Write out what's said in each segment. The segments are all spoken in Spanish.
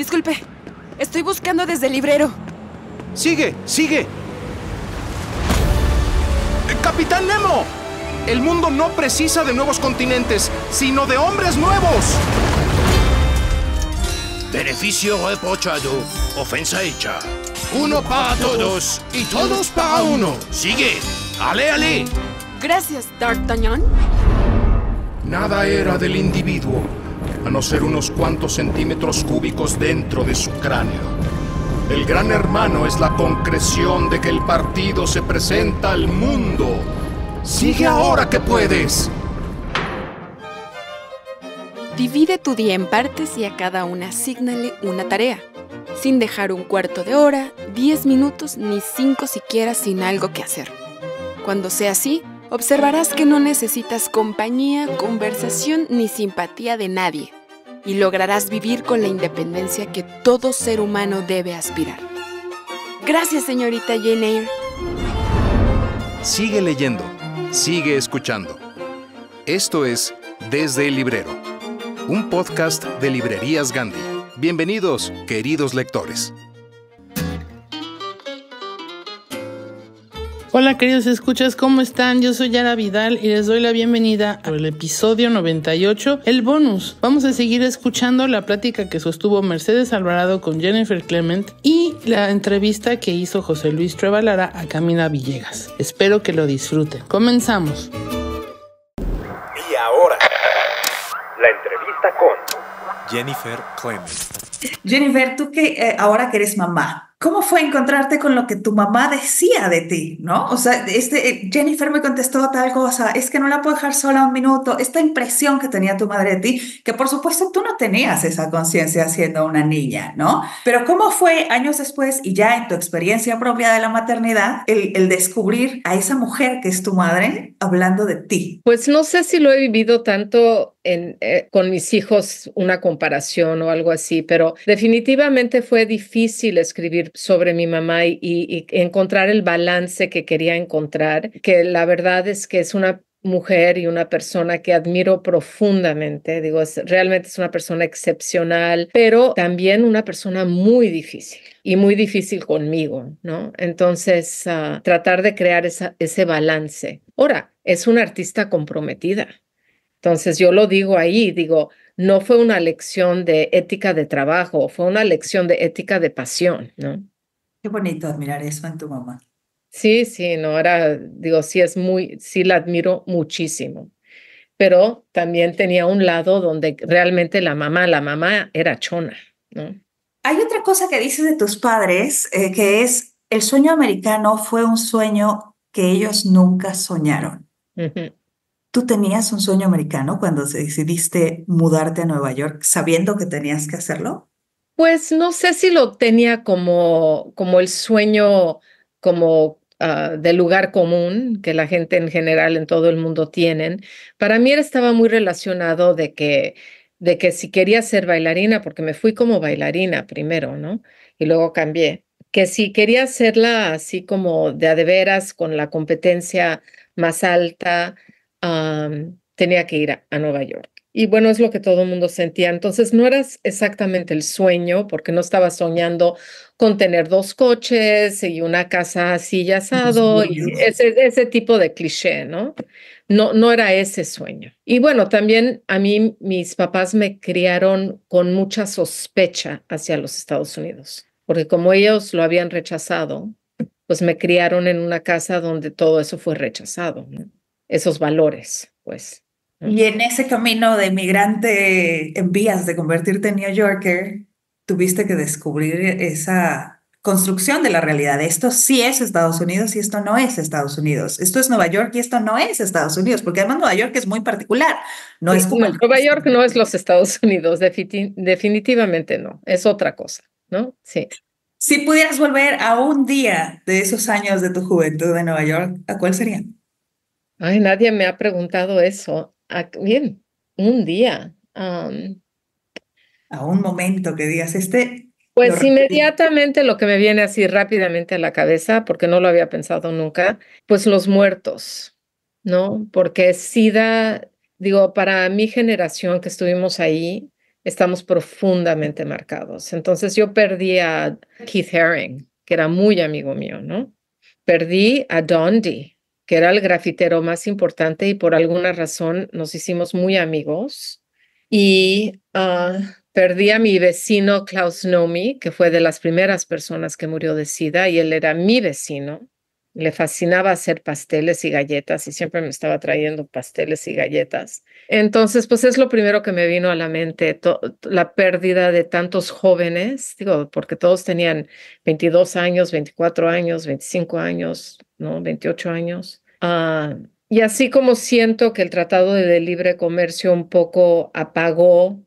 Disculpe, estoy buscando desde el librero. Sigue, sigue. Eh, Capitán Nemo, el mundo no precisa de nuevos continentes, sino de hombres nuevos. Beneficio reprochado, ofensa hecha. Uno para todos y todos para uno. Sigue, ale, ale. Gracias, D'Artagnan. Nada era del individuo, a no ser unos cuantos centímetros cúbicos dentro de su cráneo. El gran hermano es la concreción de que el partido se presenta al mundo. Sigue ahora que puedes. Divide tu día en partes y a cada una asignale una tarea, sin dejar un cuarto de hora, diez minutos ni cinco siquiera sin algo que hacer. Cuando sea así, observarás que no necesitas compañía, conversación ni simpatía de nadie y lograrás vivir con la independencia que todo ser humano debe aspirar. Gracias, señorita Jane Sigue leyendo, sigue escuchando. Esto es Desde el Librero, un podcast de Librerías Gandhi. Bienvenidos, queridos lectores. Hola queridos escuchas, ¿cómo están? Yo soy Yara Vidal y les doy la bienvenida al episodio 98, el bonus. Vamos a seguir escuchando la plática que sostuvo Mercedes Alvarado con Jennifer Clement y la entrevista que hizo José Luis Trevalara a Camila Villegas. Espero que lo disfruten. Comenzamos. Y ahora, la entrevista con Jennifer Clement. Jennifer, tú que eh, ahora que eres mamá, ¿cómo fue encontrarte con lo que tu mamá decía de ti? ¿No? O sea, este, eh, Jennifer me contestó tal cosa, es que no la puedo dejar sola un minuto, esta impresión que tenía tu madre de ti, que por supuesto tú no tenías esa conciencia siendo una niña, ¿no? Pero ¿cómo fue años después y ya en tu experiencia propia de la maternidad el, el descubrir a esa mujer que es tu madre hablando de ti? Pues no sé si lo he vivido tanto eh, con mis hijos una comparación o algo así, pero definitivamente fue difícil escribir sobre mi mamá y, encontrar el balance que quería encontrar, que la verdad es que es una mujer y una persona que admiro profundamente. Digo, realmente es una persona excepcional, pero también una persona muy difícil y muy difícil conmigo, ¿no? Entonces, ah, tratar de crear ese balance. Ahora, es una artista comprometida entonces yo lo digo ahí, digo, no fue una lección de ética de trabajo, fue una lección de ética de pasión, ¿no? Qué bonito admirar eso en tu mamá. Sí, sí, no, era, digo, sí es muy, sí la admiro muchísimo, pero también tenía un lado donde realmente la mamá, la mamá era chona, ¿no? Hay otra cosa que dices de tus padres, eh, que es, el sueño americano fue un sueño que ellos nunca soñaron. ¿Tú tenías un sueño americano cuando decidiste mudarte a Nueva York sabiendo que tenías que hacerlo? Pues no sé si lo tenía como, como el sueño como ah, del lugar común que la gente en general en todo el mundo tienen. Para mí estaba muy relacionado de que, de que si quería ser bailarina, porque me fui como bailarina primero, ¿no? Y luego cambié. Que si quería hacerla así como de a de veras con la competencia más alta, tenía que ir a, Nueva York. Y bueno, es lo que todo el mundo sentía. Entonces, no eras exactamente el sueño, porque no estaba soñando con tener dos coches y una casa así y asado, y ese, tipo de cliché, ¿no? No, no era ese sueño. Y bueno, también a mí mis papás me criaron con mucha sospecha hacia los Estados Unidos, porque como ellos lo habían rechazado, pues me criaron en una casa donde todo eso fue rechazado. ¿no? esos valores, pues. Y en ese camino de migrante en vías de convertirte en New Yorker, tuviste que descubrir esa construcción de la realidad. Esto sí es Estados Unidos y esto no es Estados Unidos. Esto es Nueva York y esto no es Estados Unidos, porque además Nueva York es muy particular. No es como Nueva York no es los Estados Unidos, definitivamente no. Es otra cosa, ¿no? Sí. Si pudieras volver a un día de esos años de tu juventud en Nueva York, ¿a cuál serían? Ay, nadie me ha preguntado eso. Ah, bien, un día. a un momento que digas, este... Pues inmediatamente lo que me viene así rápidamente a la cabeza, porque no lo había pensado nunca, pues los muertos, ¿no? Porque SIDA, digo, para mi generación que estuvimos ahí, estamos profundamente marcados. Entonces yo perdí a Keith Haring, que era muy amigo mío, ¿no? Perdí a Dondi, que era el grafitero más importante y por alguna razón nos hicimos muy amigos. Y ah, perdí a mi vecino Klaus Nomi, que fue de las primeras personas que murió de SIDA y él era mi vecino. Le fascinaba hacer pasteles y galletas y siempre me estaba trayendo pasteles y galletas. Entonces, pues es lo primero que me vino a la mente, la pérdida de tantos jóvenes, digo, porque todos tenían 22 años, 24 años, 25 años, ¿no? 28 años. Ah, y así como siento que el Tratado de Libre Comercio un poco apagó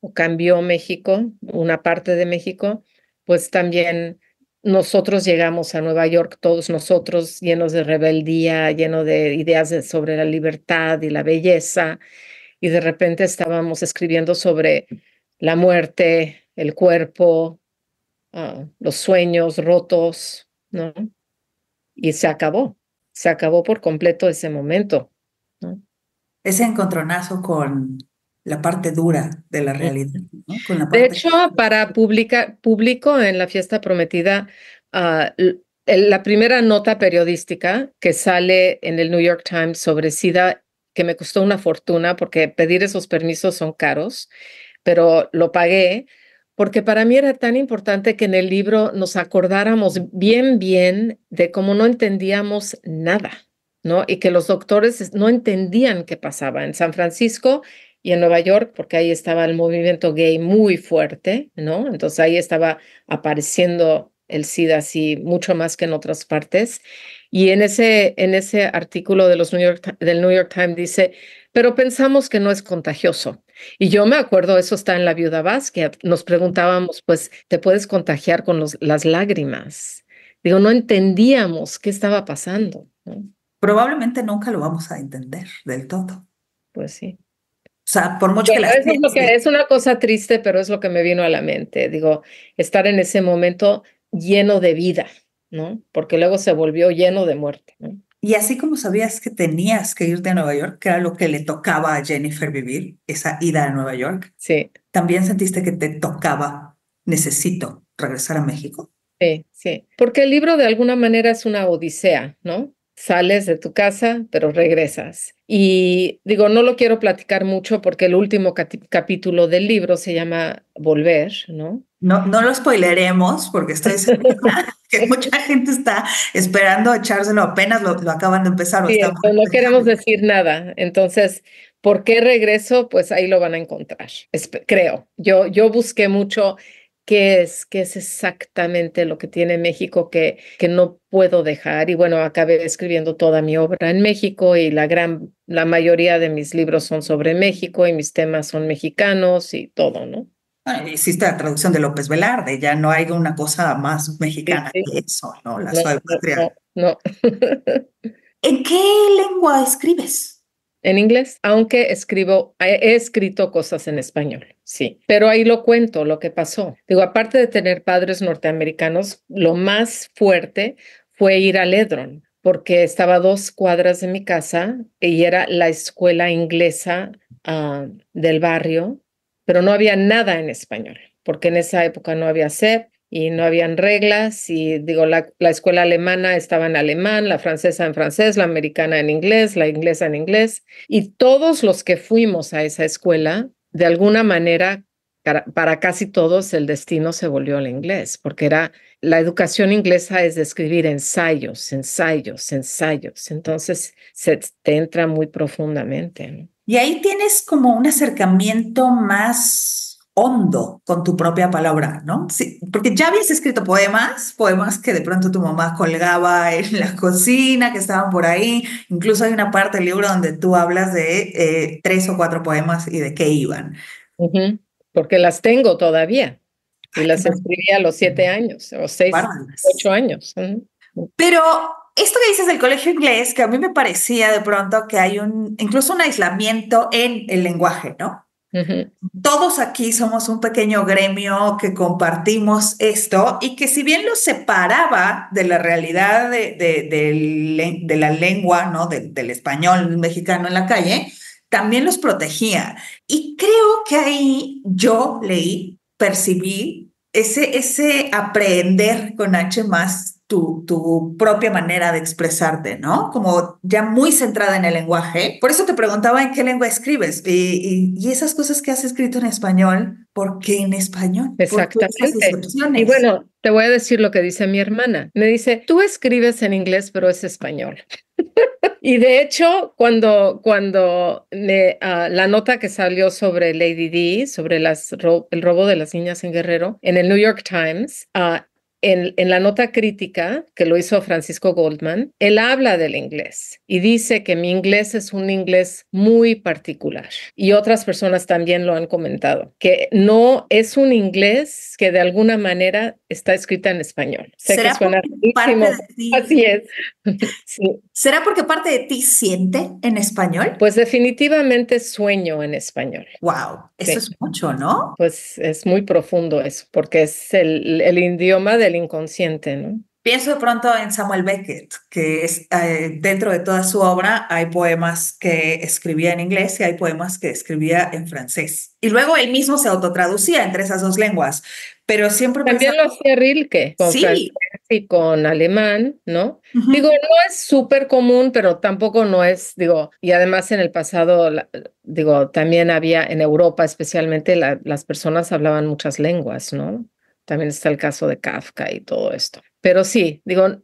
o cambió México, una parte de México, pues también nosotros llegamos a Nueva York, todos nosotros llenos de rebeldía, llenos de ideas sobre la libertad y la belleza, y de repente estábamos escribiendo sobre la muerte, el cuerpo, ah, los sueños rotos, ¿no? y se acabó, se acabó por completo ese momento. Ese encontronazo con la parte dura de la realidad. de hecho, para publica, público en la fiesta prometida ah, la primera nota periodística que sale en el New York Times sobre SIDA, que me costó una fortuna porque pedir esos permisos son caros, pero lo pagué porque para mí era tan importante que en el libro nos acordáramos bien, bien de cómo no entendíamos nada, ¿no? Y que los doctores no entendían qué pasaba en San Francisco y en Nueva York, porque ahí estaba el movimiento gay muy fuerte, ¿no? Entonces ahí estaba apareciendo el SIDA así mucho más que en otras partes. Y en ese, en ese artículo de los New York, del New York Times dice, pero pensamos que no es contagioso. Y yo me acuerdo, eso está en la viuda Vázquez, nos preguntábamos, pues, ¿te puedes contagiar con los, las lágrimas? Digo, no entendíamos qué estaba pasando. Probablemente nunca lo vamos a entender del todo. Pues sí. O sea, por mucho que, la es una cosa triste, pero es lo que me vino a la mente. Digo, estar en ese momento lleno de vida, ¿no? Porque luego se volvió lleno de muerte. Y así como sabías que tenías que irte a Nueva York, que era lo que le tocaba a Jennifer vivir, esa ida a Nueva York, sí. también sentiste que te tocaba, necesito regresar a México. Sí, sí, porque el libro de alguna manera es una odisea, ¿no? Sales de tu casa, pero regresas. Y digo, no lo quiero platicar mucho porque el último capítulo del libro se llama Volver, ¿no? No, no lo spoileremos porque estoy segura que mucha gente está esperando echárselo apenas lo, acaban de empezar. No queremos decir nada. Entonces, ¿por qué regreso? Pues ahí lo van a encontrar, creo. Yo, yo busqué mucho qué es, qué es exactamente lo que tiene México que, que no puedo dejar. Y bueno, acabé escribiendo toda mi obra en México y la gran, la mayoría de mis libros son sobre México y mis temas son mexicanos y todo, ¿no? Bueno, existe la traducción de López Velarde, ya no hay una cosa más mexicana que eso, ¿no? La no, patria. No. ¿En qué lengua escribes? En inglés, aunque escribo, he escrito cosas en español, sí, pero ahí lo cuento, lo que pasó. Digo, aparte de tener padres norteamericanos, lo más fuerte fue ir a Ledron, porque estaba a dos cuadras de mi casa y era la escuela inglesa ah, del barrio pero no había nada en español, porque en esa época no había SEP y no habían reglas y digo, la, escuela alemana estaba en alemán, la francesa en francés, la americana en inglés, la inglesa en inglés y todos los que fuimos a esa escuela, de alguna manera, para, casi todos el destino se volvió al inglés, porque era la educación inglesa es de escribir ensayos, ensayos, ensayos, entonces se te entra muy profundamente. Y ahí tienes como un acercamiento más hondo con tu propia palabra, ¿no? porque ya habías escrito poemas, poemas que de pronto tu mamá colgaba en la cocina, que estaban por ahí. Incluso hay una parte del libro donde tú hablas de eh, tres o cuatro poemas y de qué iban. Porque las tengo todavía. Y las escribí a los siete años, o seis, ocho años. Pero esto que dices del colegio inglés, que a mí me parecía de pronto que hay un, incluso un aislamiento en el lenguaje, ¿no? Todos aquí somos un pequeño gremio que compartimos esto y que si bien lo separaba de la realidad de, la lengua, ¿no? del español mexicano en la calle, también los protegía. Y creo que ahí yo leí, percibí ese, ese aprender con H más tu, tu, propia manera de expresarte, ¿no? Como ya muy centrada en el lenguaje. Por eso te preguntaba en qué lengua escribes y, esas cosas que has escrito en español, ¿por qué en español? Exactamente. Y bueno, te voy a decir lo que dice mi hermana. Me dice, tú escribes en inglés, pero es español. y de hecho, cuando, cuando le ah, la nota que salió sobre Lady D, sobre las el robo de las niñas en Guerrero, en el New York Times, uh, en, la nota crítica que lo hizo Francisco Goldman, él habla del inglés y dice que mi inglés es un inglés muy particular. Y otras personas también lo han comentado, que no es un inglés que de alguna manera está escrita en español. Sé que suena Así es. sí. ¿Será porque parte de ti siente en español? Pues definitivamente sueño en español. Wow, eso es mucho, ¿no? Pues es muy profundo eso, porque es el idioma del inconsciente, ¿no? Pienso de pronto en Samuel Beckett, que es, eh, dentro de toda su obra hay poemas que escribía en inglés y hay poemas que escribía en francés. Y luego él mismo se autotraducía entre esas dos lenguas, pero siempre... También lo hacía Rilke, sí. y con alemán, ¿no? Digo, no es súper común, pero tampoco no es, digo, y además en el pasado, digo, también había en Europa especialmente, las personas hablaban muchas lenguas, ¿no? También está el caso de Kafka y todo esto. Pero sí, digo,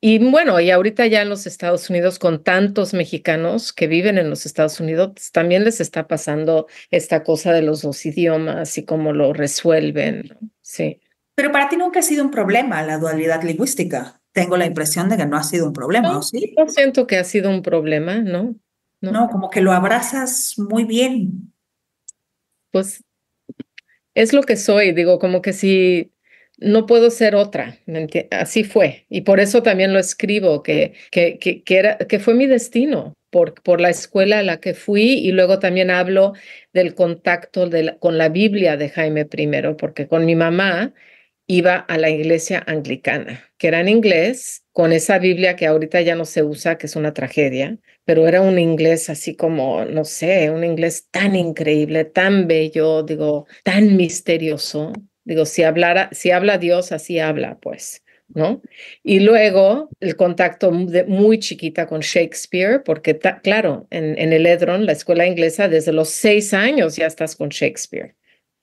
y bueno, y ahorita ya en los Estados Unidos, con tantos mexicanos que viven en los Estados Unidos, pues, también les está pasando esta cosa de los dos idiomas y cómo lo resuelven. Sí. Pero para ti nunca ha sido un problema la dualidad lingüística. Tengo la impresión de que no ha sido un problema, no, ¿sí? siento que ha sido un problema, ¿no? ¿no? No, como que lo abrazas muy bien. Pues es lo que soy, digo, como que si no puedo ser otra, así fue. Y por eso también lo escribo, que, que, era, que fue mi destino. Por, por la escuela a la que fui y luego también hablo del contacto con la Biblia de Jaime I, porque con mi mamá iba a la iglesia anglicana, que era en inglés, con esa Biblia que ahorita ya no se usa, que es una tragedia, pero era un inglés así como, no sé, un inglés tan increíble, tan bello, digo, tan misterioso. Digo, si hablara, si habla Dios, así habla, pues. ¿No? Y luego el contacto muy chiquita con Shakespeare, porque claro, en, en el Edron, la escuela inglesa, desde los seis años ya estás con Shakespeare.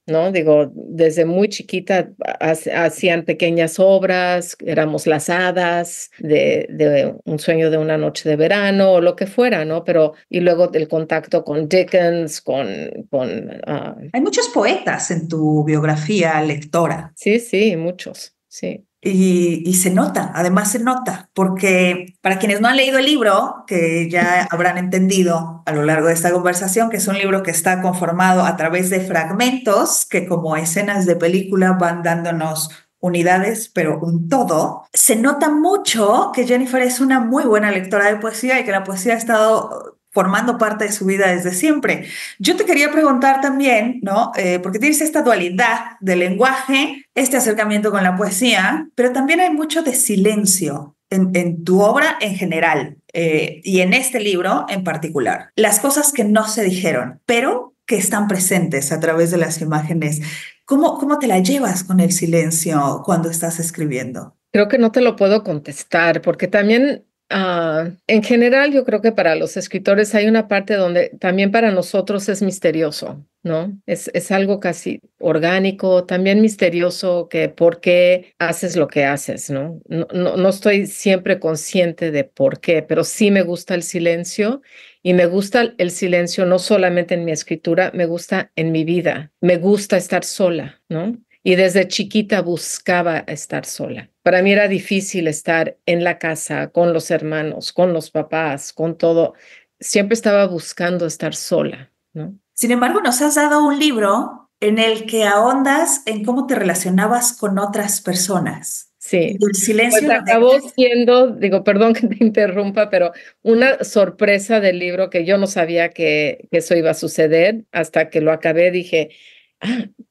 ¿no? Digo, desde muy chiquita hacían pequeñas obras, éramos las hadas de, un sueño de una noche de verano o lo que fuera, ¿no? Pero, y luego el contacto con Dickens, con... con ah. Hay muchos poetas en tu biografía lectora. Sí, sí, muchos, sí. Y, se nota, además se nota, porque para quienes no han leído el libro, que ya habrán entendido a lo largo de esta conversación, que es un libro que está conformado a través de fragmentos que como escenas de película van dándonos unidades, pero un todo, se nota mucho que Jennifer es una muy buena lectora de poesía y que la poesía ha estado formando parte de su vida desde siempre. Yo te quería preguntar también, ¿no? Eh, porque tienes esta dualidad de lenguaje, este acercamiento con la poesía, pero también hay mucho de silencio en, tu obra en general eh, y en este libro en particular. Las cosas que no se dijeron, pero que están presentes a través de las imágenes. ¿Cómo, cómo te la llevas con el silencio cuando estás escribiendo? Creo que no te lo puedo contestar porque también Ah, en general, yo creo que para los escritores hay una parte donde también para nosotros es misterioso, ¿no? Es, algo casi orgánico, también misterioso que por qué haces lo que haces, ¿no? ¿no? no, estoy siempre consciente de por qué, pero sí me gusta el silencio y me gusta el silencio no solamente en mi escritura, me gusta en mi vida, me gusta estar sola, ¿no? y desde chiquita buscaba estar sola. Para mí era difícil estar en la casa con los hermanos, con los papás, con todo. Siempre estaba buscando estar sola, ¿no? Sin embargo, nos has dado un libro en el que ahondas en cómo te relacionabas con otras personas. Sí. El silencio. Pues acabó siendo, digo, perdón que te interrumpa, pero una sorpresa del libro que yo no sabía que eso iba a suceder hasta que lo acabé. Dije,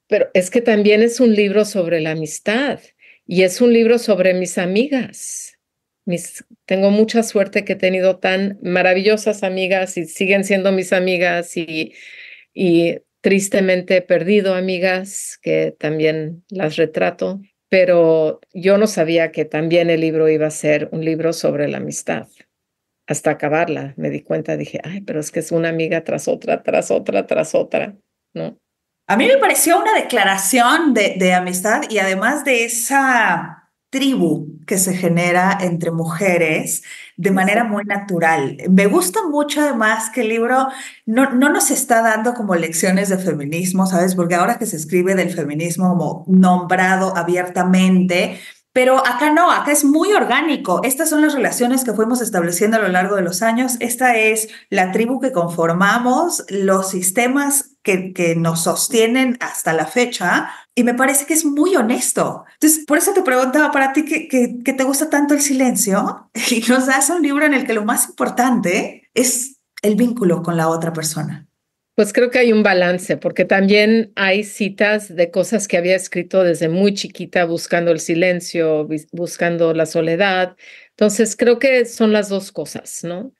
pero es que también es un libro sobre la amistad y es un libro sobre mis amigas. tengo mucha suerte que he tenido tan maravillosas amigas y siguen siendo mis amigas y, y tristemente he perdido amigas que también las retrato, pero yo no sabía que también el libro iba a ser un libro sobre la amistad. Hasta acabarla me di cuenta, dije, ay, pero es que es una amiga tras otra, tras otra, tras otra, ¿no? A mí me pareció una declaración de, amistad y además de esa tribu que se genera entre mujeres de manera muy natural. Me gusta mucho además que el libro no, no nos está dando como lecciones de feminismo, ¿sabes? Porque ahora que se escribe del feminismo como nombrado abiertamente, pero acá no, acá es muy orgánico. Estas son las relaciones que fuimos estableciendo a lo largo de los años. Esta es la tribu que conformamos, los sistemas que, nos sostienen hasta la fecha y me parece que es muy honesto. Entonces, por eso te preguntaba para ti que, que, te gusta tanto el silencio y nos das un libro en el que lo más importante es el vínculo con la otra persona. Pues creo que hay un balance, porque también hay citas de cosas que había escrito desde muy chiquita, buscando el silencio, buscando la soledad. Entonces, creo que son las dos cosas, ¿no?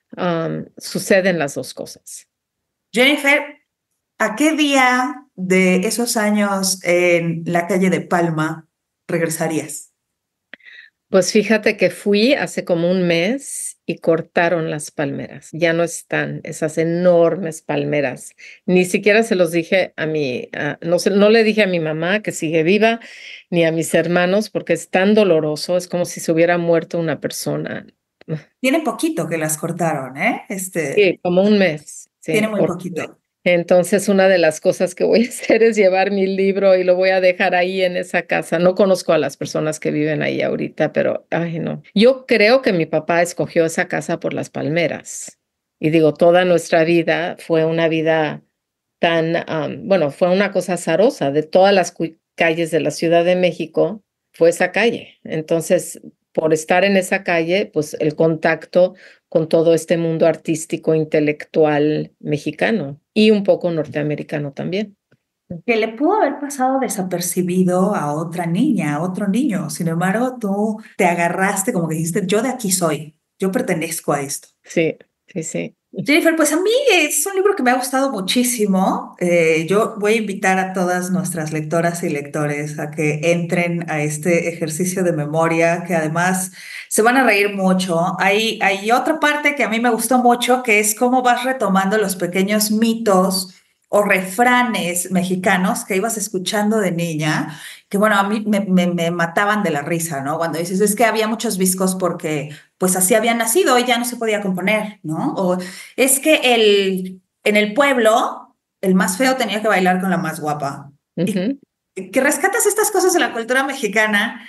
suceden las dos cosas. Jennifer, ¿A qué día de esos años en la calle de Palma regresarías? Pues fíjate que fui hace como un mes y cortaron las palmeras. Ya no están esas enormes palmeras. Ni siquiera se los dije a mi, no, no le dije a mi mamá que sigue viva, ni a mis hermanos, porque es tan doloroso. Es como si se hubiera muerto una persona. Tiene poquito que las cortaron, ¿eh? Este... Sí, como un mes. Tiene muy poquito. Entonces, una de las cosas que voy a hacer es llevar mi libro y lo voy a dejar ahí en esa casa. No conozco a las personas que viven ahí ahorita, pero, ay, no. Yo creo que mi papá escogió esa casa por las palmeras. Y digo, toda nuestra vida fue una vida tan, bueno, fue una cosa azarosa. De todas las calles de la Ciudad de México, fue esa calle. Entonces, por estar en esa calle, pues el contacto con todo este mundo artístico, intelectual mexicano y un poco norteamericano también. Que le pudo haber pasado desapercibido a otra niña, a otro niño. Sin embargo, tú te agarraste como que dijiste, yo de aquí soy, yo pertenezco a esto. Sí, sí, sí. Jennifer, pues a mí es un libro que me ha gustado muchísimo. Eh, yo voy a invitar a todas nuestras lectoras y lectores a que entren a este ejercicio de memoria, que además se van a reír mucho. Hay, hay otra parte que a mí me gustó mucho, que es cómo vas retomando los pequeños mitos o refranes mexicanos que ibas escuchando de niña, que bueno, a mí me, mataban de la risa, ¿no? Cuando dices, es que había muchos viscos porque pues así habían nacido y ya no se podía componer, ¿no? O es que el, en el pueblo, el más feo tenía que bailar con la más guapa. que rescatas estas cosas de la cultura mexicana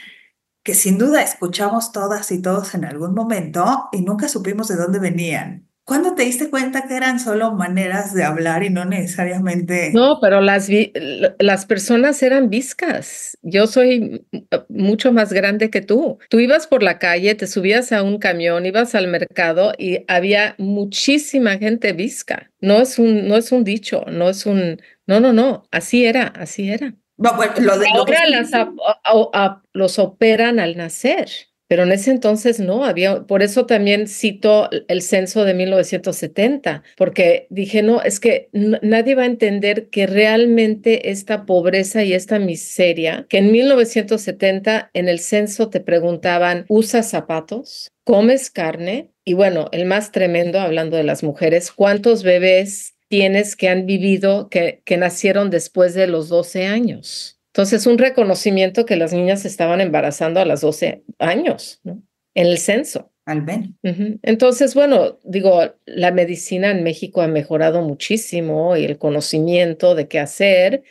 que sin duda escuchamos todas y todos en algún momento y nunca supimos de dónde venían. ¿Cuándo te diste cuenta que eran solo maneras de hablar y no necesariamente... No, pero las, las personas eran viscas. Yo soy mucho más grande que tú. Tú ibas por la calle, te subías a un camión, ibas al mercado y había muchísima gente visca. No es un, no es un dicho, no es un... No, no, no, así era, así era. lo Ahora las los operan al nacer. Pero en ese entonces no había, por eso también cito el censo de 1970, porque dije, no, es que nadie va a entender que realmente esta pobreza y esta miseria, que en 1970 en el censo te preguntaban, ¿usas zapatos? ¿Comes carne? Y bueno, el más tremendo, hablando de las mujeres, ¿cuántos bebés tienes que han vivido, que, que nacieron después de los 12 años? Entonces, un reconocimiento que las niñas estaban embarazando a las 12 años, ¿no? En el censo. Al ver. Entonces, bueno, digo, la medicina en México ha mejorado muchísimo y el conocimiento de qué hacer,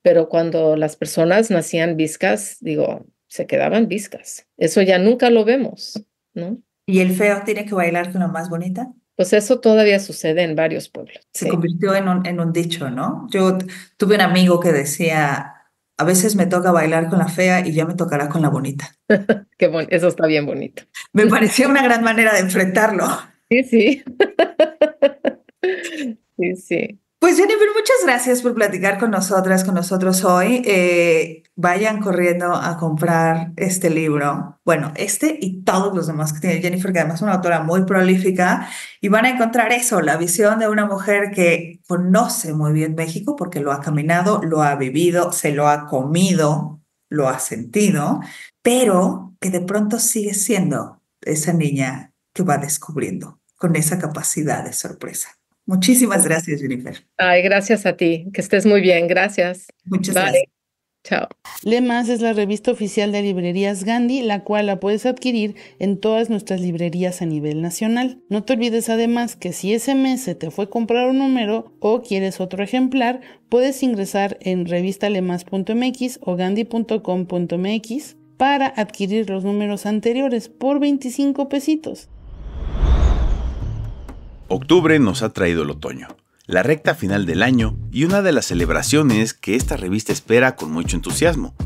pero cuando las personas nacían viscas, digo, se quedaban viscas. Eso ya nunca lo vemos, ¿no? ¿Y el feo tiene que bailar con la más bonita? Pues eso todavía sucede en varios pueblos. Se convirtió en en un dicho, ¿no? Yo tuve un amigo que decía, a veces me toca bailar con la fea y ya me tocará con la bonita. Qué eso está bien bonito. Me pareció una gran manera de enfrentarlo. Sí, sí. sí, sí. Pues Jennifer, muchas gracias por platicar con nosotras, con nosotros hoy. Eh, vayan corriendo a comprar este libro. Bueno, este y todos los demás que tiene Jennifer, que además es una autora muy prolífica, y van a encontrar eso, la visión de una mujer que conoce muy bien México porque lo ha caminado, lo ha vivido, se lo ha comido, lo ha sentido, pero que de pronto sigue siendo esa niña que va descubriendo con esa capacidad de sorpresa. Muchísimas gracias, Jennifer. Ay, gracias a ti. Que estés muy bien. Gracias. Muchas gracias. Chao. Lemas es la revista oficial de librerías Gandhi, la cual la puedes adquirir en todas nuestras librerías a nivel nacional. No te olvides además que si ese mes se te fue comprar un número o quieres otro ejemplar, puedes ingresar en revistalemas.mx o gandhi.com.mx para adquirir los números anteriores por 25 pesitos. Octubre nos ha traído el otoño, la recta final del año y una de las celebraciones que esta revista espera con mucho entusiasmo,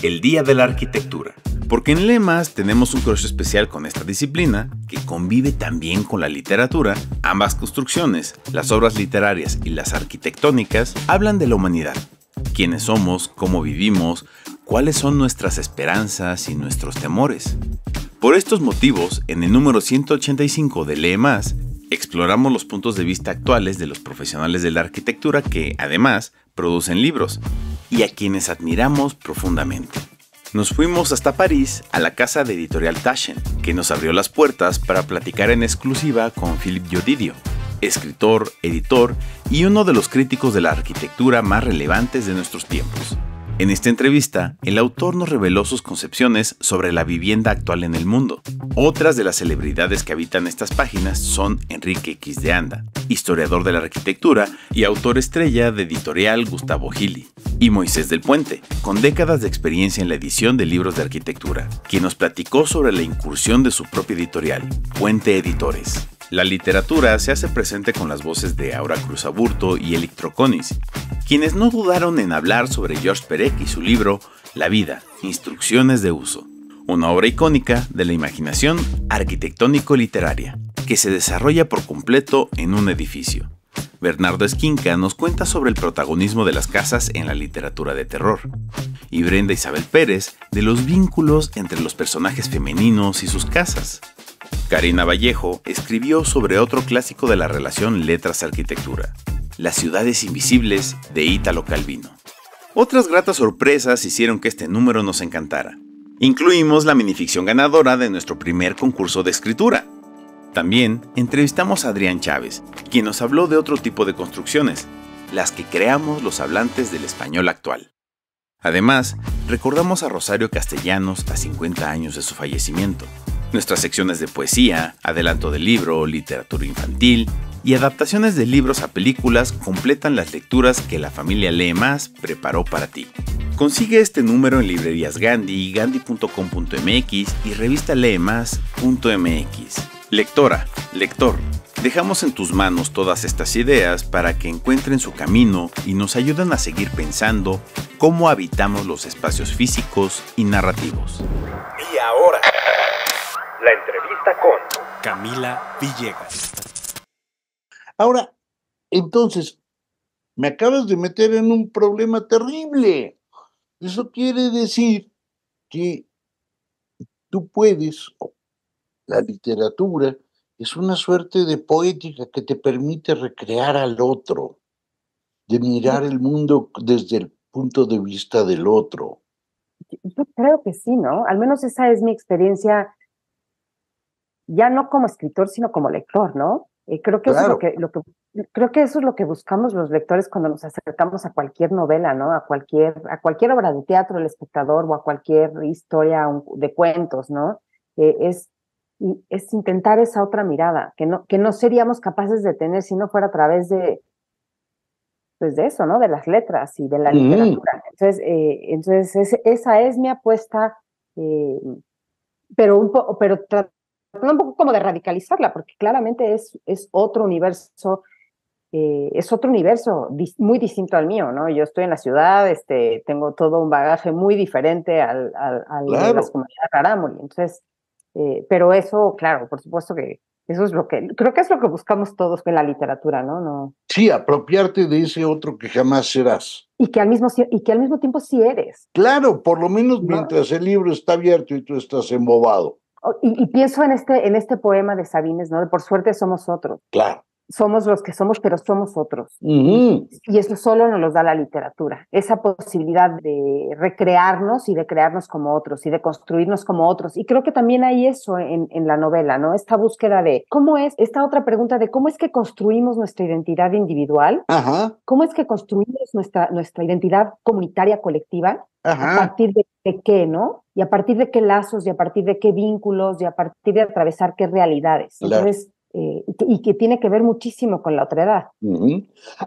el Día de la Arquitectura. Porque en Lemas tenemos un cruce especial con esta disciplina, que convive también con la literatura. Ambas construcciones, las obras literarias y las arquitectónicas, hablan de la humanidad. Quiénes somos, cómo vivimos, cuáles son nuestras esperanzas y nuestros temores. Por estos motivos, en el número 185 de LEMAS, Más, exploramos los puntos de vista actuales de los profesionales de la arquitectura que, además, producen libros y a quienes admiramos profundamente. Nos fuimos hasta París a la casa de editorial Taschen, que nos abrió las puertas para platicar en exclusiva con Philippe Jodidio, escritor, editor y uno de los críticos de la arquitectura más relevantes de nuestros tiempos. En esta entrevista, el autor nos reveló sus concepciones sobre la vivienda actual en el mundo. Otras de las celebridades que habitan estas páginas son Enrique X de Anda, historiador de la arquitectura y autor estrella de editorial Gustavo Gili, y Moisés del Puente, con décadas de experiencia en la edición de libros de arquitectura, quien nos platicó sobre la incursión de su propia editorial, Puente Editores. La literatura se hace presente con las voces de Aura Cruz Aburto y Electro quienes no dudaron en hablar sobre George Perec y su libro La vida, instrucciones de uso, una obra icónica de la imaginación arquitectónico-literaria, que se desarrolla por completo en un edificio. Bernardo Esquinca nos cuenta sobre el protagonismo de las casas en la literatura de terror, y Brenda Isabel Pérez de los vínculos entre los personajes femeninos y sus casas. Karina Vallejo escribió sobre otro clásico de la relación letras-arquitectura, Las ciudades invisibles de Ítalo Calvino. Otras gratas sorpresas hicieron que este número nos encantara. Incluimos la minificción ganadora de nuestro primer concurso de escritura. También entrevistamos a Adrián Chávez, quien nos habló de otro tipo de construcciones, las que creamos los hablantes del español actual. Además, recordamos a Rosario Castellanos a 50 años de su fallecimiento, nuestras secciones de poesía, adelanto de libro, literatura infantil y adaptaciones de libros a películas completan las lecturas que la familia Lee Más preparó para ti. Consigue este número en librerías Gandhi, gandhi.com.mx y revista leemas.mx. Lectora, lector, dejamos en tus manos todas estas ideas para que encuentren su camino y nos ayuden a seguir pensando cómo habitamos los espacios físicos y narrativos. Y ahora... Camila Villegas. Ahora, entonces, me acabas de meter en un problema terrible. Eso quiere decir que tú puedes, la literatura es una suerte de poética que te permite recrear al otro, de mirar el mundo desde el punto de vista del otro. Yo creo que sí, ¿no? Al menos esa es mi experiencia ya no como escritor, sino como lector, ¿no? Eh, creo, que eso es lo que, creo que eso es lo que buscamos los lectores cuando nos acercamos a cualquier novela, ¿no? A cualquier, a cualquier obra de teatro, el espectador, o a cualquier historia de cuentos, ¿no? Eh, es, es intentar esa otra mirada, que no, que no seríamos capaces de tener si no fuera a través de, pues de eso, ¿no? De las letras y de la mm. literatura. Entonces, eh, entonces esa es mi apuesta, pero, un pero pues, un poco como de radicalizarla, porque claramente es, es otro universo, eh, es otro universo muy distinto al mío, ¿no? Yo estoy en la ciudad, este, tengo todo un bagaje muy diferente al, al, las comunidades entonces, eh, pero eso, claro, por supuesto que eso es lo que, creo que es lo que buscamos todos en la literatura, ¿no? no sí, apropiarte de ese otro que jamás serás. Y que al mismo, y que al mismo tiempo sí eres. Claro, por lo menos mientras el libro está abierto y tú estás embobado. Oh, y, pienso en este, en este poema de Sabines, ¿no? De por suerte somos otros. Claro. Somos los que somos, pero somos otros. Y eso solo nos lo da la literatura. Esa posibilidad de recrearnos y de crearnos como otros y de construirnos como otros. Y creo que también hay eso en, la novela, ¿no? Esta búsqueda de cómo es, esta otra pregunta de cómo es que construimos nuestra identidad individual, Ajá. cómo es que construimos nuestra, nuestra identidad comunitaria colectiva, a partir de qué, ¿no? y a partir de qué lazos y a partir de qué vínculos y a partir de atravesar qué realidades. Eh, y que tiene que ver muchísimo con la otra edad.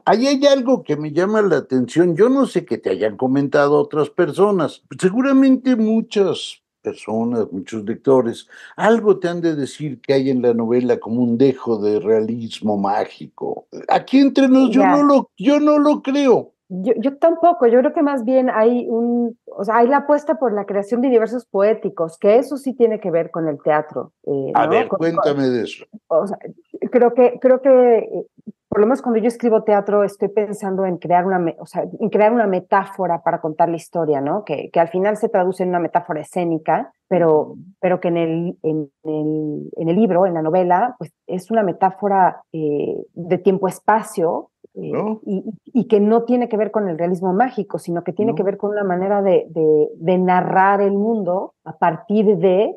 Ahí hay algo que me llama la atención. Yo no sé que te hayan comentado otras personas. Seguramente muchas personas, muchos lectores, algo te han de decir que hay en la novela como un dejo de realismo mágico. Aquí entre nos, yo, no lo, yo no lo creo. Yo, tampoco, yo creo que más bien hay un, hay la apuesta por la creación de diversos poéticos, que eso sí tiene que ver con el teatro. Eh, A ver, cuéntame de eso. creo que, creo que eh, por lo menos cuando yo escribo teatro estoy pensando en crear una, crear una metáfora para contar la historia, ¿no? Que, al final se traduce en una metáfora escénica, pero, pero que en el, en, el, en el libro, en la novela, pues es una metáfora eh, de tiempo-espacio y, que no tiene que ver con el realismo mágico, sino que tiene que ver con una manera de, narrar el mundo a partir de,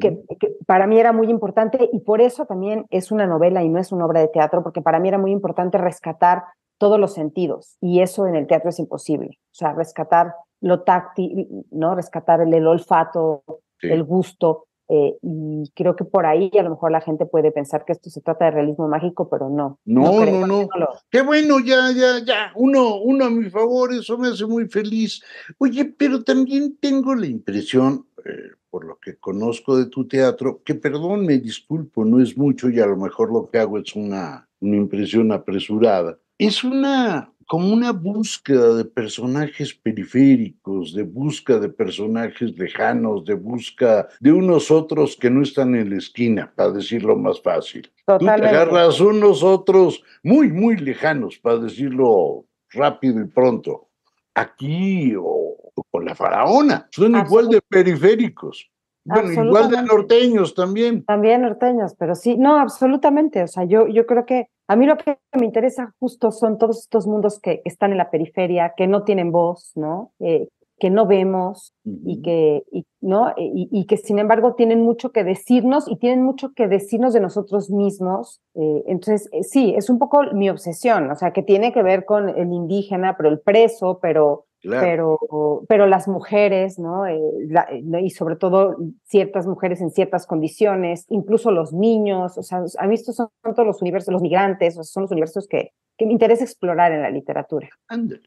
que, para mí era muy importante y por eso también es una novela y no es una obra de teatro, porque para mí era muy importante rescatar todos los sentidos y eso en el teatro es imposible, o sea, rescatar lo táctil, ¿no? Rescatar el, olfato, el gusto, eh, y creo que por ahí a lo mejor la gente puede pensar que esto se trata de realismo mágico, pero no. No, no, no. Qué bueno, ya, ya, ya. Uno, uno a mi favor, eso me hace muy feliz. Oye, pero también tengo la impresión, eh, por lo que conozco de tu teatro, que perdón, me disculpo, no es mucho y a lo mejor lo que hago es una, una impresión apresurada. Es una como una búsqueda de personajes periféricos, de búsqueda de personajes lejanos, de búsqueda de unos otros que no están en la esquina, para decirlo más fácil. Totalmente. Tú te agarras unos otros muy, muy lejanos, para decirlo rápido y pronto. Aquí o, con la faraona, son igual de periféricos. Bueno, igual de norteños también. También norteños, pero sí, no, absolutamente. O sea, yo, yo creo que a mí lo que me interesa justo son todos estos mundos que están en la periferia, que no tienen voz, ¿no? Eh, que no vemos y que, y, ¿no? Eh, y, que sin embargo tienen mucho que decirnos y tienen mucho que decirnos de nosotros mismos. Eh, entonces, sí, es un poco mi obsesión, o sea, que tiene que ver con el indígena, pero el preso, pero pero, pero las mujeres, ¿no? Eh, eh, y sobre todo ciertas mujeres en ciertas condiciones, incluso los niños, o sea, a mí estos son, son todos los universos, los migrantes, o sea, son los universos que, que me interesa explorar en la literatura.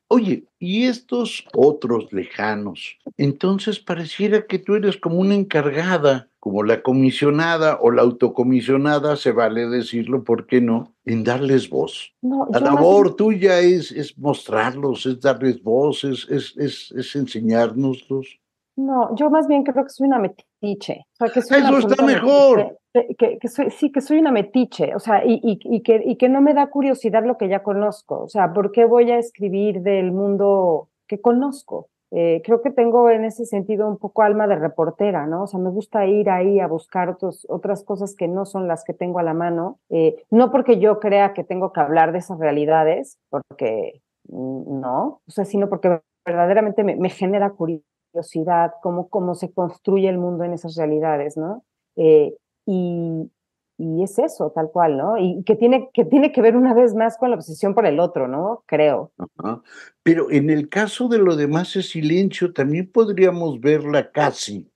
oye, y estos otros lejanos, entonces pareciera que tú eres como una encargada, como la comisionada o la autocomisionada, se vale decirlo, ¿por qué no? En darles voz. la labor tuya es, mostrarlos, es darles voz, es, enseñarnoslos. No, yo más bien creo que soy una metiche. Eso está mejor que, que, soy, sí, que soy una metiche, o sea, y, y, que, y que no me da curiosidad lo que ya conozco, o sea, ¿por qué voy a escribir del mundo que conozco? Eh, creo que tengo en ese sentido un poco alma de reportera, ¿no? O sea, me gusta ir ahí a buscar otros, otras cosas que no son las que tengo a la mano, eh, no porque yo crea que tengo que hablar de esas realidades, porque no, o sea, sino porque verdaderamente me, me genera curiosidad cómo, cómo se construye el mundo en esas realidades, ¿no? Eh, y, y es eso, tal cual, ¿no? Y que tiene, que tiene que ver una vez más con la obsesión por el otro, ¿no? Creo. Pero en el caso de lo demás es silencio, también podríamos verla casi,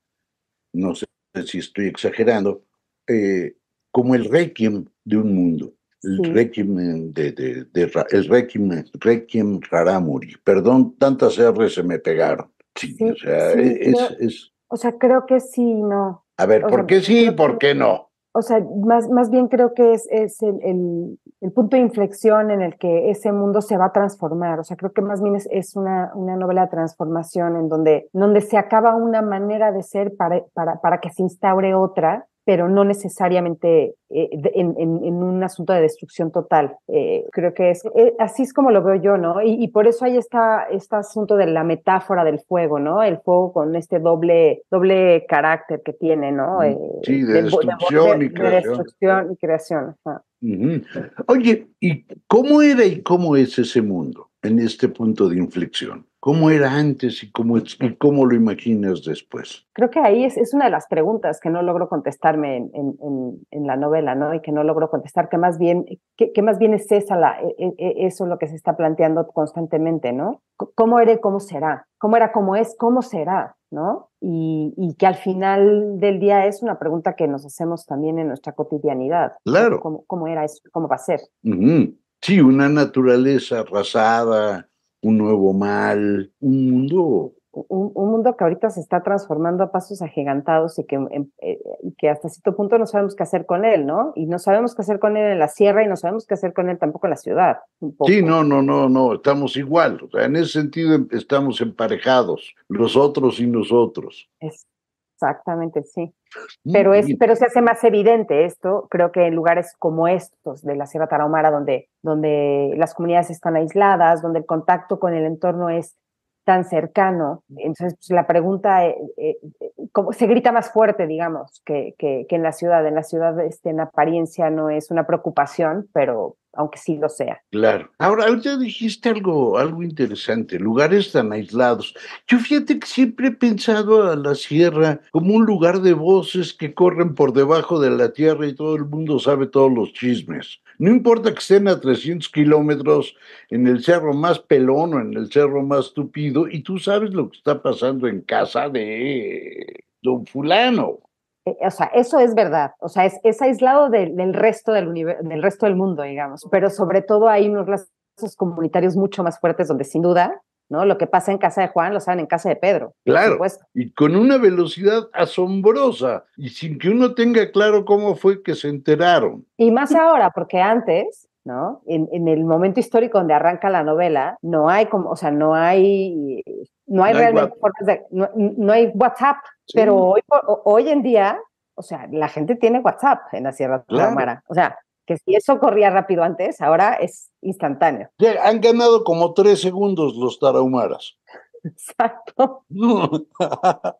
no sé si estoy exagerando, eh, como el requiem de un mundo. El régimen requiem de, de, el requiem, requiem raramuri. Perdón, tantas R se me pegaron. Sí, o sea, e, es, es, O sea, creo que sí, no. A ver, ¿por qué sí y por qué no? O sea, más, bien creo que es, es el, punto de inflexión en el que ese mundo se va a transformar. O sea, creo que más bien es, una, una, novela de transformación en donde, donde se acaba una manera de ser para, para que se instaure otra pero no necesariamente eh, en, un asunto de destrucción total. Eh, creo que es eh, así es como lo veo yo, ¿no? Y, por eso hay este asunto de la metáfora del fuego, ¿no? El fuego con este doble, doble carácter que tiene, ¿no? Mm, sí, de, destrucción y creación. De destrucción y creación. Oye, ¿y cómo era y cómo es ese mundo en este punto de inflexión? ¿Cómo era antes y cómo, cómo lo imaginas después? Creo que ahí es, es una de las preguntas que no logro contestarme en, en, en, la novela, ¿no? Y que no logro contestar, que más bien, que, más bien es esa la, e, e, e, eso lo que se está planteando constantemente, ¿no? ¿Cómo era y cómo será? ¿Cómo era cómo es? ¿Cómo será? ¿No? Y, y, que al final del día es una pregunta que nos hacemos también en nuestra cotidianidad. Claro. ¿Cómo, cómo era eso? ¿Cómo va a ser? Sí, una naturaleza arrasada, un nuevo mal, un mundo un, mundo que ahorita se está transformando a pasos agigantados y que, em, eh, que hasta cierto punto no sabemos qué hacer con él, ¿no? Y no sabemos qué hacer con él en la sierra y no sabemos qué hacer con él tampoco en la ciudad. Sí, no, no, no, no, estamos igual. O sea, en ese sentido em, estamos emparejados, los otros y nosotros. Exactamente, sí. Mm, pero, es, pero se hace más evidente esto, creo que en lugares como estos de la Sierra Tarahumara, donde, donde las comunidades están aisladas, donde el contacto con el entorno es tan cercano. Entonces, pues, la pregunta, eh, eh, eh, como se grita más fuerte, digamos, que, que, que, en la ciudad. En la ciudad, este, en apariencia, no es una preocupación, pero aunque sí lo sea. Claro. Ahora, ahorita dijiste algo, algo interesante, lugares tan aislados. Yo fíjate que siempre he pensado a la sierra como un lugar de voces que corren por debajo de la tierra y todo el mundo sabe todos los chismes. No importa que estén a 300 kilómetros en el cerro más pelón o en el cerro más tupido, y tú sabes lo que está pasando en casa de don fulano. Eh, o sea, eso es verdad. O sea, es, aislado del, resto del, del resto del mundo, digamos. Pero sobre todo hay unos lazos comunitarios mucho más fuertes donde sin duda ¿no? Lo que pasa en casa de Juan lo saben en casa de Pedro. Claro, y con una velocidad asombrosa y sin que uno tenga claro cómo fue que se enteraron. Y más ahora, porque antes, ¿no? En, el momento histórico donde arranca la novela, no hay como, o sea, no hay, no hay, realmente no, hay WhatsApp, pero hoy, en día, o sea, la gente tiene WhatsApp en la Sierra de la que si eso corría rápido antes, ahora es instantáneo. Han ganado como tres segundos los tarahumaras. Exacto.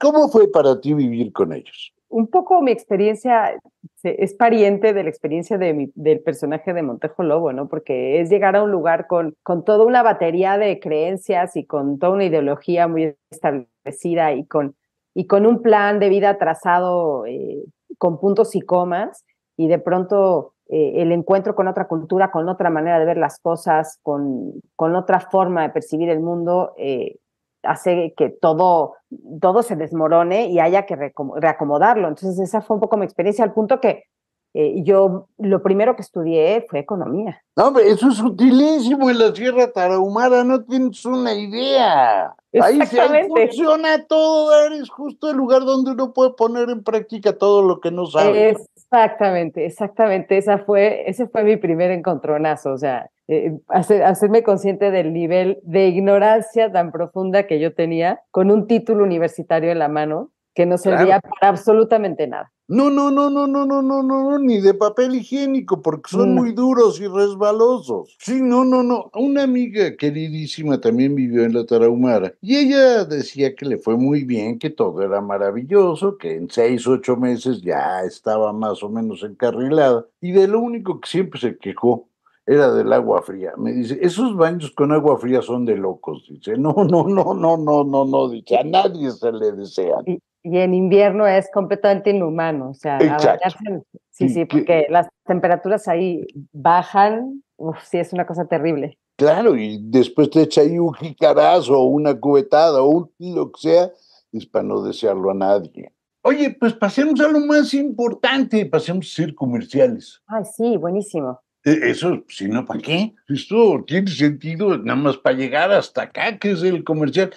¿Cómo fue para ti vivir con ellos? Un poco mi experiencia es pariente de la experiencia de del personaje de Montejo Lobo, ¿no? Porque es llegar a un lugar con, con toda una batería de creencias y con toda una ideología muy establecida y con, y con un plan de vida trazado eh, con puntos y comas y de pronto eh, el encuentro con otra cultura, con otra manera de ver las cosas, con, con otra forma de percibir el mundo, eh, hace que todo, todo se desmorone y haya que reacomodarlo. Entonces esa fue un poco mi experiencia, al punto que eh, yo lo primero que estudié fue economía. No, eso es utilísimo en la Sierra Tarahumara, no tienes una idea. Ahí, funciona todo, eres justo el lugar donde uno puede poner en práctica todo lo que no sabe. Exactamente, exactamente, esa fue, ese fue mi primer encontronazo, o sea, eh, hacerme consciente del nivel de ignorancia tan profunda que yo tenía con un título universitario en la mano que no servía para absolutamente nada. No, no, no, no, no, no, no, no, no, ni de papel higiénico, porque son muy duros y resbalosos. Sí, no, no, no. Una amiga queridísima también vivió en la Tarahumara y ella decía que le fue muy bien, que todo era maravilloso, que en seis, ocho meses ya estaba más o menos encarrilada y de lo único que siempre se quejó era del agua fría. Me dice, esos baños con agua fría son de locos. Dice, no, no, no, no, no, no, no, dice, a nadie se le desean y en invierno es completamente inhumano, o sea, sí, sí, porque las temperaturas ahí bajan, uf, sí, es una cosa terrible. Claro, y después te echa ahí un jicarazo, una cubetada, o un, lo que sea, es para no desearlo a nadie. Oye, pues pasemos a lo más importante, pasemos a ser comerciales. Ah, sí, buenísimo. E, eso, si no, ¿para qué? Esto tiene sentido nada más para llegar hasta acá, que es el comercial.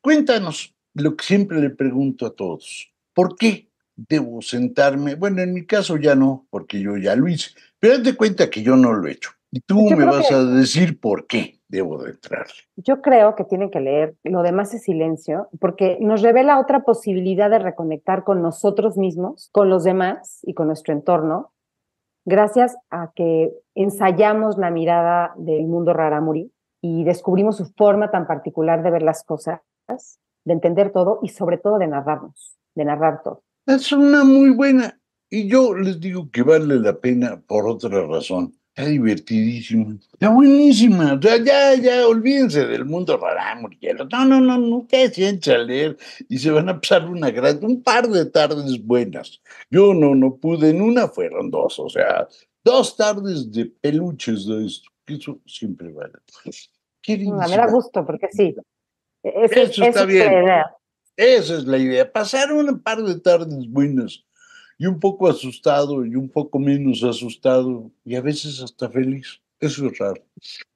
Cuéntanos, lo que siempre le pregunto a todos, ¿por qué debo sentarme? Bueno, en mi caso ya no, porque yo ya lo hice, pero date cuenta que yo no lo he hecho. Y tú me vas a decir por qué debo de entrarle. Yo creo que tienen que leer Lo demás es silencio, porque nos revela otra posibilidad de reconectar con nosotros mismos, con los demás y con nuestro entorno, gracias a que ensayamos la mirada del mundo Raramuri y descubrimos su forma tan particular de ver las cosas de entender todo y sobre todo de narrarnos, de narrar todo. Es una muy buena. Y yo les digo que vale la pena por otra razón. Está divertidísimo. Está buenísima. O sea, ya, ya, olvídense del mundo rarámurielo. No, no, no, nunca sienten a leer y se van a pasar una gran, un par de tardes buenas. Yo no, no pude. En una fueron dos, o sea, dos tardes de peluches de esto. Eso siempre vale. Qué me da gusto, porque sí, e-, Eso, está bien. Esa es la idea. Pasar un par de tardes buenas y un poco asustado y un poco menos asustado y a veces hasta feliz. Eso es raro.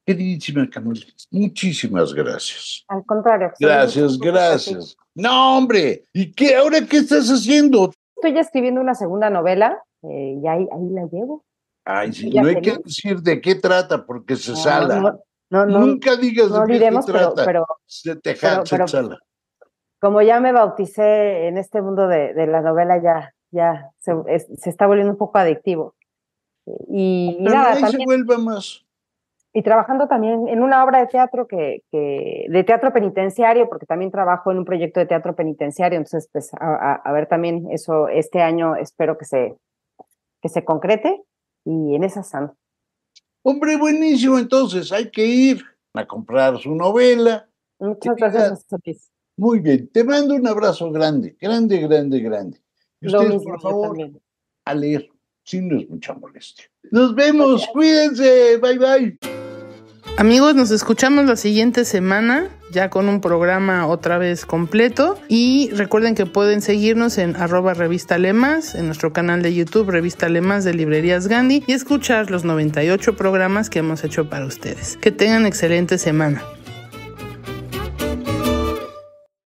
Queridísima Camila, muchísimas gracias. Al contrario. Gracias, gracias. No, hombre, ¿y qué ahora qué estás haciendo? Estoy escribiendo una segunda novela eh, y ahí, ahí la llevo. Ay, sí, no hay que decir de qué trata porque se sala. No, Nunca digas no de qué trata. Pero, como ya me bauticé en este mundo de, la novela, ya, ya se, está volviendo un poco adictivo. Y, nada, más. Y trabajando también en una obra de teatro que, que, de teatro penitenciario, porque también trabajo en un proyecto de teatro penitenciario, entonces pues, a, ver también eso este año espero que se que se concrete y en esa santa. Hombre, buenísimo, entonces hay que ir a comprar su novela. Muchas gracias, Muy bien, te mando un abrazo grande, grande, grande, grande. Y ustedes, por favor, a leer, si no es mucha molestia. Nos vemos, cuídense, bye bye. Amigos, nos escuchamos la siguiente semana ya con un programa otra vez completo y recuerden que pueden seguirnos en arroba revista Lemas, en nuestro canal de YouTube Revista Lemas de Librerías Gandhi y escuchar los 98 programas que hemos hecho para ustedes. Que tengan excelente semana.